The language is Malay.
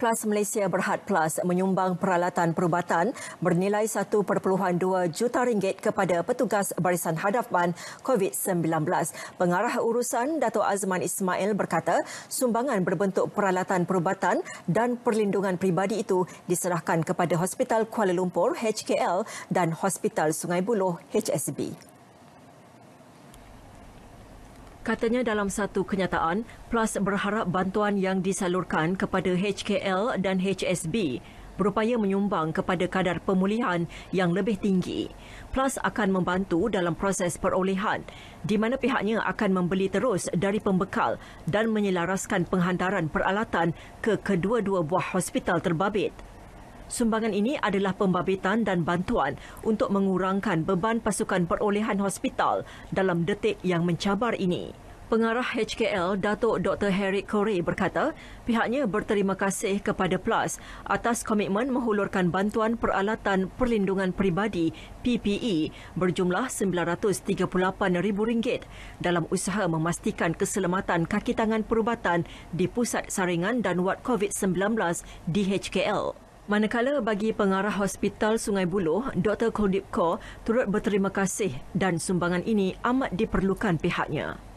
Plus Malaysia Berhad Plus menyumbang peralatan perubatan bernilai 1.2 juta ringgit kepada petugas barisan hadapan COVID-19. Pengarah urusan Dato' Azman Ismail berkata sumbangan berbentuk peralatan perubatan dan perlindungan pribadi itu diserahkan kepada Hospital Kuala Lumpur HKL dan Hospital Sungai Buloh HSB. Katanya dalam satu kenyataan, PLUS berharap bantuan yang disalurkan kepada HKL dan HSB berupaya menyumbang kepada kadar pemulihan yang lebih tinggi. PLUS akan membantu dalam proses perolehan di mana pihaknya akan membeli terus dari pembekal dan menyelaraskan penghantaran peralatan ke kedua-dua buah hospital terbabit. Sumbangan ini adalah pembabitan dan bantuan untuk mengurangkan beban pasukan perolehan hospital dalam detik yang mencabar ini. Pengarah HKL Datuk Dr. Harry Corey berkata pihaknya berterima kasih kepada PLUS atas komitmen menghulurkan bantuan peralatan perlindungan peribadi PPE berjumlah rm ringgit dalam usaha memastikan keselamatan kaki tangan perubatan di pusat saringan dan wad COVID-19 di HKL. Manakala bagi pengarah Hospital Sungai Buloh, Dr. Kuldip Kaur turut berterima kasih dan sumbangan ini amat diperlukan pihaknya.